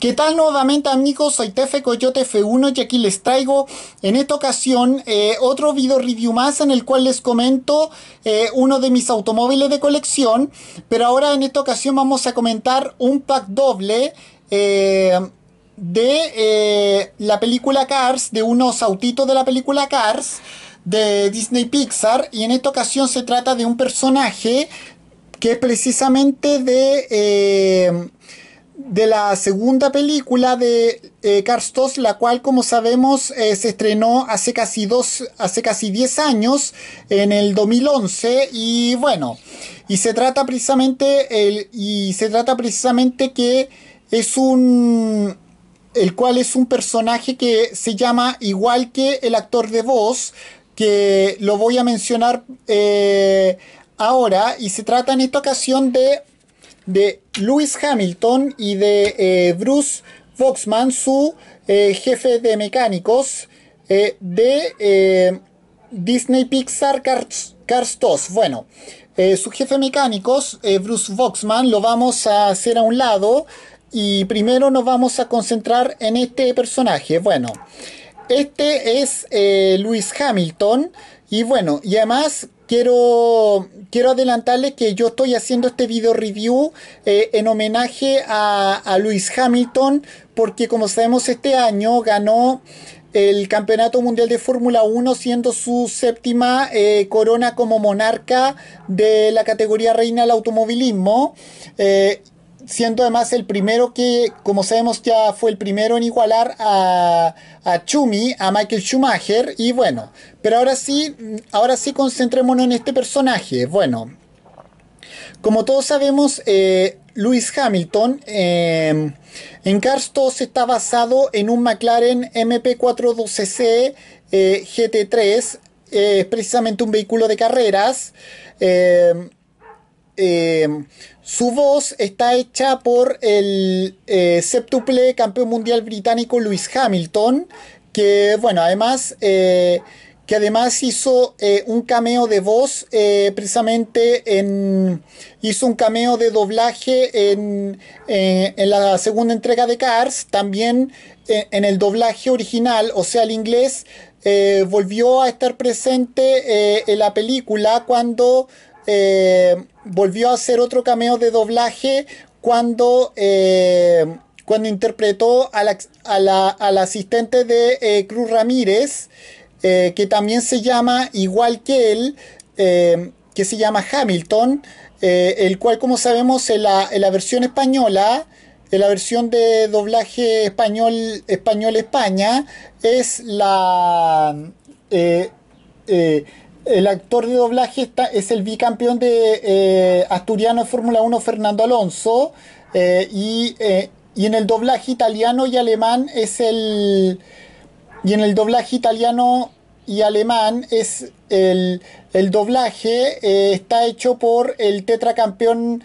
¿Qué tal nuevamente amigos? Soy Tefe Coyote F1 y aquí les traigo en esta ocasión eh, otro video review más en el cual les comento eh, uno de mis automóviles de colección. Pero ahora en esta ocasión vamos a comentar un pack doble eh, de la película Cars, de unos autitos de la película Cars de Disney Pixar. Y en esta ocasión se trata de un personaje que es precisamente de de la segunda película de Cars eh, 2, la cual, como sabemos, eh, se estrenó hace casi, dos, hace casi 10 años, en el 2011, y bueno, y se trata precisamente, el, y se trata precisamente que es un, el cual es un personaje que se llama igual que el actor de voz, que lo voy a mencionar eh, ahora, y se trata en esta ocasión de de Lewis Hamilton y de eh, Bruce Voxman, eh, eh, su jefe de mecánicos de Disney Pixar Cars, 2. Bueno, su jefe de mecánicos, Bruce Voxman, lo vamos a hacer a un lado y primero nos vamos a concentrar en este personaje. Bueno, este es Lewis Hamilton y bueno, y además quiero, quiero adelantarles que yo estoy haciendo este video review eh, en homenaje a, a Lewis Hamilton, porque como sabemos este año ganó el Campeonato Mundial de Fórmula 1 siendo su séptima eh, corona como monarca de la categoría reina del automovilismo eh, siendo además el primero que, como sabemos, ya fue el primero en igualar a, a Chumi, a Michael Schumacher, y bueno, pero ahora sí, ahora sí concentrémonos en este personaje. Bueno, como todos sabemos, eh, Lewis Hamilton em, en Cars está basado en un McLaren MP412C eh, GT3, eh, es precisamente un vehículo de carreras. Em, eh, su voz está hecha por el eh, séptuple campeón mundial británico Lewis Hamilton, que bueno, además, eh, que además hizo un cameo de voz precisamente en... hizo un cameo de doblaje en, la segunda entrega de Cars, también en el doblaje original, o sea, el inglés. volvió a estar presente en la película cuando eh, volvió a hacer otro cameo de doblaje cuando, eh, cuando interpretó al asistente de eh, Cruz Ramírez, que también se llama, igual que él, que se llama Hamilton, el cual, como sabemos, en la, versión española, en la versión de doblaje español español España es la el actor de doblaje está, es el bicampeón de eh, asturiano de Fórmula 1 Fernando Alonso eh, eh, y, en el doblaje italiano y alemán es el y en el doblaje italiano y alemán es el, el doblaje está hecho por el tetracampeón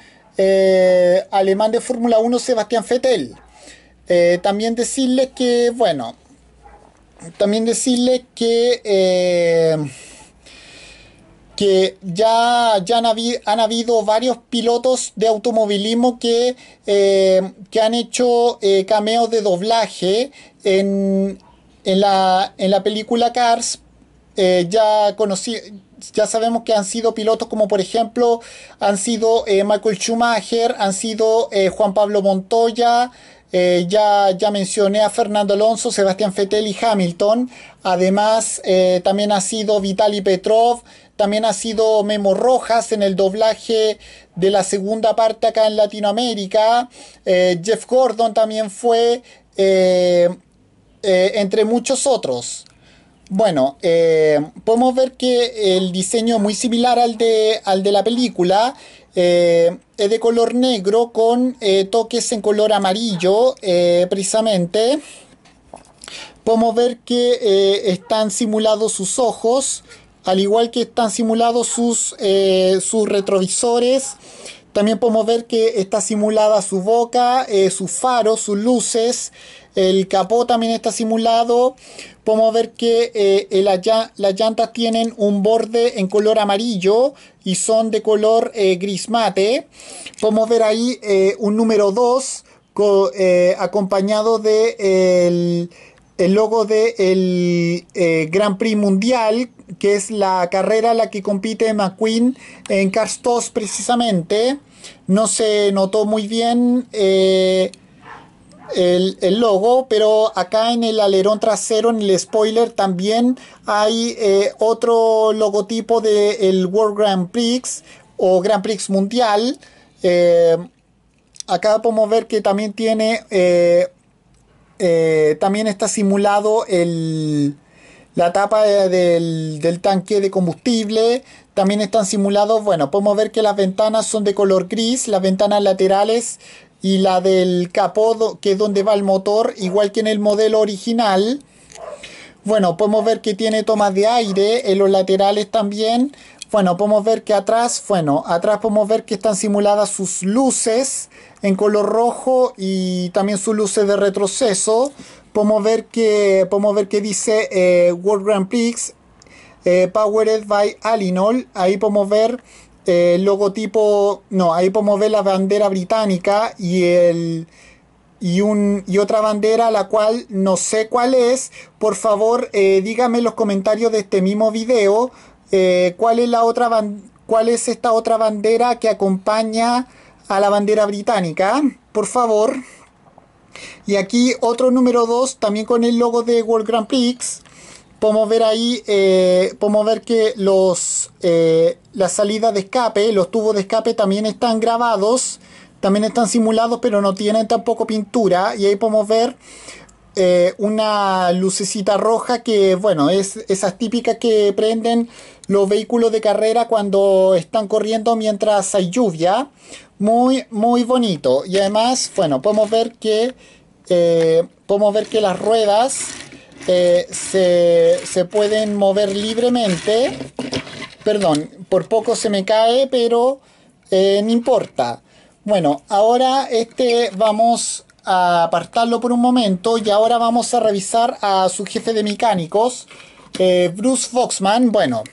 alemán de Fórmula 1 Sebastián Vettel también decirle que bueno también decirle que que ya, ya han, habido, varios pilotos de automovilismo que, eh, que han hecho eh, cameos de doblaje en, en, la, película Cars. Eh, ya, ya sabemos que han sido pilotos como por ejemplo han sido Michael Schumacher, han sido Juan Pablo Montoya, ya, ya, mencioné a Fernando Alonso, Sebastián Fetel y Hamilton. Además, también ha sido Vitaly Petrov, también ha sido Memo Rojas en el doblaje de la segunda parte acá en Latinoamérica. Eh, Jeff Gordon también fue, eh, eh, entre muchos otros. Bueno, podemos ver que el diseño es muy similar al de, al de la película. es de color negro con toques en color amarillo, precisamente. Podemos ver que están simulados sus ojos al igual que están simulados sus, eh, sus retrovisores. También podemos ver que está simulada su boca, eh, sus faros, sus luces. El capó también está simulado. Podemos ver que eh, las llantas tienen un borde en color amarillo y son de color gris mate. Podemos ver ahí un número 2 acompañado de el, el logo del de el eh, Grand Prix Mundial, que es la carrera a la que compite McQueen en Cars precisamente. No se notó muy bien eh, el, logo, pero acá en el alerón trasero, en el spoiler, también hay eh, otro logotipo del el World Grand Prix o Grand Prix Mundial. acá podemos ver que también tiene eh, también está simulado la tapa del, del, tanque de combustible. También están simulados, bueno, podemos ver que las ventanas son de color gris, las ventanas laterales y la del capó, que es donde va el motor, igual que en el modelo original. Bueno, podemos ver que tiene tomas de aire en los laterales también. Bueno, podemos ver que atrás, bueno, atrás podemos ver que están simuladas sus luces, en color rojo y también sus luces de retroceso. Podemos ver que, podemos ver que dice eh, World Grand Prix eh, Powered by Alinol. Ahí podemos ver eh, el logotipo, no, ahí podemos ver la bandera británica y el... Y, y, otra bandera, la cual no sé cuál es. Por favor, díganme dígame en los comentarios de este mismo video cuál es la otra cuál es esta otra bandera que acompaña a la bandera británica, por favor. Y aquí otro número 2, también con el logo de World Grand Prix. Podemos ver ahí, eh, podemos ver que los, eh, la salida de escape, los tubos de escape también están grabados, también están simulados, pero no tienen tampoco pintura. Y ahí podemos ver eh, una lucecita roja que, bueno, es esas típicas que prenden los vehículos de carrera cuando están corriendo mientras hay lluvia. Muy, muy bonito. Y además, bueno, podemos ver que, eh, podemos ver que las ruedas eh, se, se pueden mover libremente. Perdón, por poco se me cae, pero no importa. Bueno, ahora este vamos apartarlo por un momento y ahora vamos a revisar a su jefe de mecánicos, eh, Bruce Foxman. Bueno,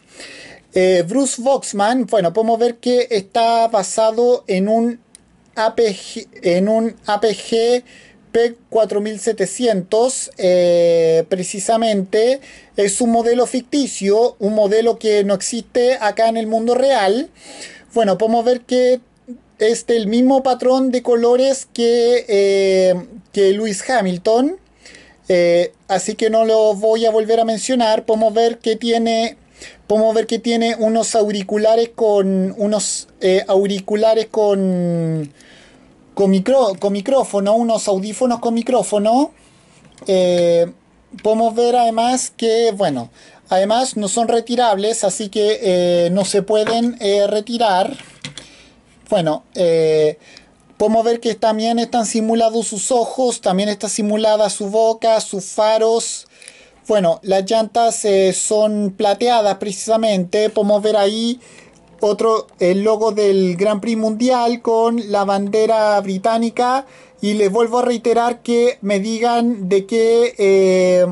eh, Bruce Foxman, bueno, podemos ver que está basado en un APG, en un APG P4700, eh, precisamente es un modelo ficticio, un modelo que no existe acá en el mundo real. Bueno, podemos ver que este, el mismo patrón de colores que, eh, que Lewis Hamilton. Eh, así que no lo voy a volver a mencionar. Podemos ver que tiene, podemos ver que tiene unos auriculares con unos eh, auriculares con con, con, micrófono, unos audífonos con micrófono. podemos ver además que, bueno, además no son retirables, así que no se pueden retirar. Bueno, eh, podemos ver que también están simulados sus ojos, también está simulada su boca, sus faros. Bueno, las llantas eh, son plateadas precisamente. Podemos ver ahí otro el logo del Gran Prix Mundial con la bandera británica. Y les vuelvo a reiterar que me digan de qué. Eh,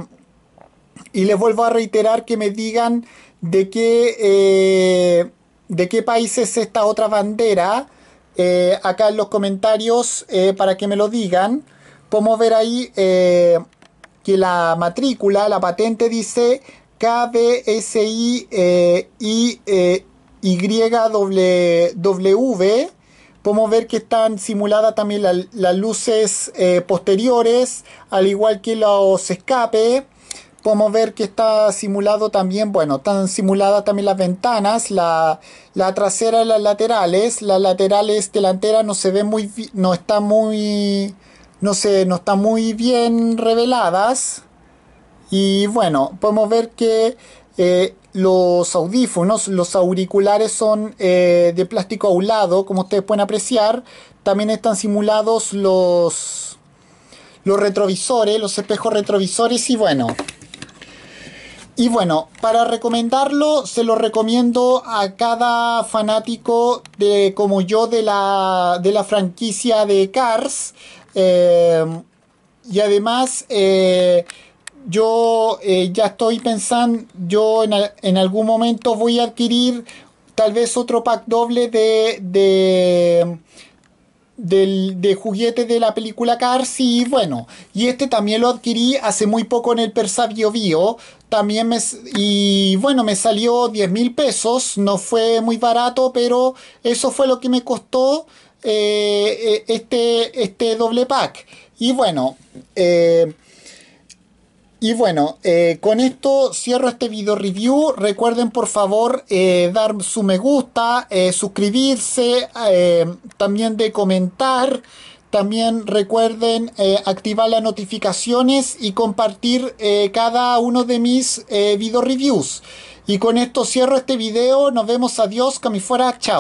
y les vuelvo a reiterar que me digan de qué de qué país es esta otra bandera. Eh, acá en los comentarios eh, para que me lo digan. Podemos ver ahí eh, que la matrícula, la patente dice KBSI Podemos ver que están simuladas también las luces posteriores, al igual que los escapes podemos ver que está simulado también, bueno, están simuladas también las ventanas, la, trasera y las laterales, las laterales delanteras no se ven muy, no está muy, no sé, no está muy bien reveladas. Y bueno, podemos ver que eh, los audífonos, los auriculares son eh, de plástico aulado, como ustedes pueden apreciar. También están simulados los, los retrovisores, los espejos retrovisores y bueno, y bueno, para recomendarlo, se lo recomiendo a cada fanático de, como yo de la, franquicia de Cars. Eh, y además, eh, yo eh, ya estoy pensando, yo en, algún momento voy a adquirir tal vez otro pack doble de, de de juguete de la película Cars y bueno, y este también lo adquirí hace muy poco en el Persabio Bio, también me, y bueno, me salió 10 mil pesos, no fue muy barato, pero eso fue lo que me costó eh, eh, este, este doble pack. Y bueno, eh, y bueno, con esto cierro este video review. Recuerden por favor dar su me gusta, suscribirse, también de comentar, también recuerden eh, activar las notificaciones y compartir eh, cada uno de mis eh, video reviews. Y con esto cierro este video. Nos vemos. Adiós. fuera. Chao.